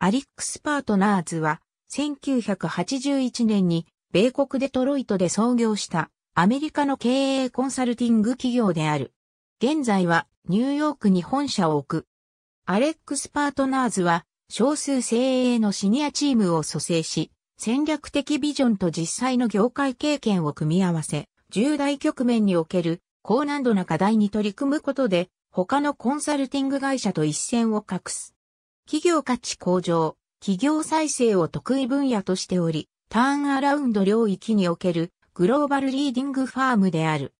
アリックスパートナーズは、1981年に米国デトロイトで創業したアメリカの経営コンサルティング企業である。現在はニューヨークに本社を置く。アレックスパートナーズは少数精鋭のシニアチームを蘇生し、戦略的ビジョンと実際の業界経験を組み合わせ、重大局面における高難度な課題に取り組むことで、他のコンサルティング会社と一線を画す。企業価値向上、企業再生を得意分野としており、ターンアラウンド領域におけるグローバルリーディングファームである。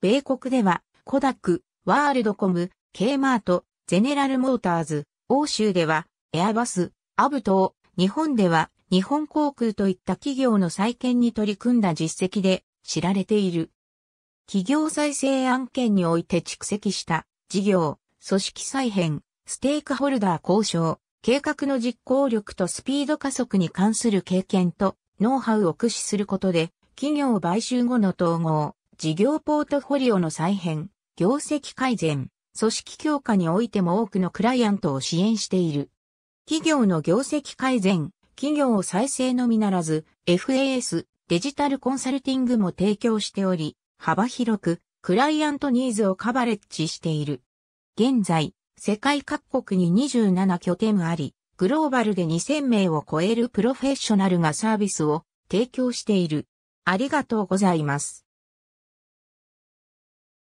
米国では、コダック、ワールドコム、ケーマート、ゼネラルモーターズ、欧州では、エアバス、アブトを、日本では、日本航空といった企業の再建に取り組んだ実績で知られている。企業再生案件において蓄積した事業、組織再編、ステークホルダー交渉、計画の実行力とスピード加速に関する経験とノウハウを駆使することで、企業買収後の統合、事業ポートフォリオの再編、業績改善、組織強化においても多くのクライアントを支援している。企業の業績改善、企業再生のみならず、FAS、デジタルコンサルティングも提供しており、幅広く、クライアントニーズをカバレッジしている。現在、世界各国に27拠点あり、グローバルで2000名を超えるプロフェッショナルがサービスを提供している。ありがとうございます。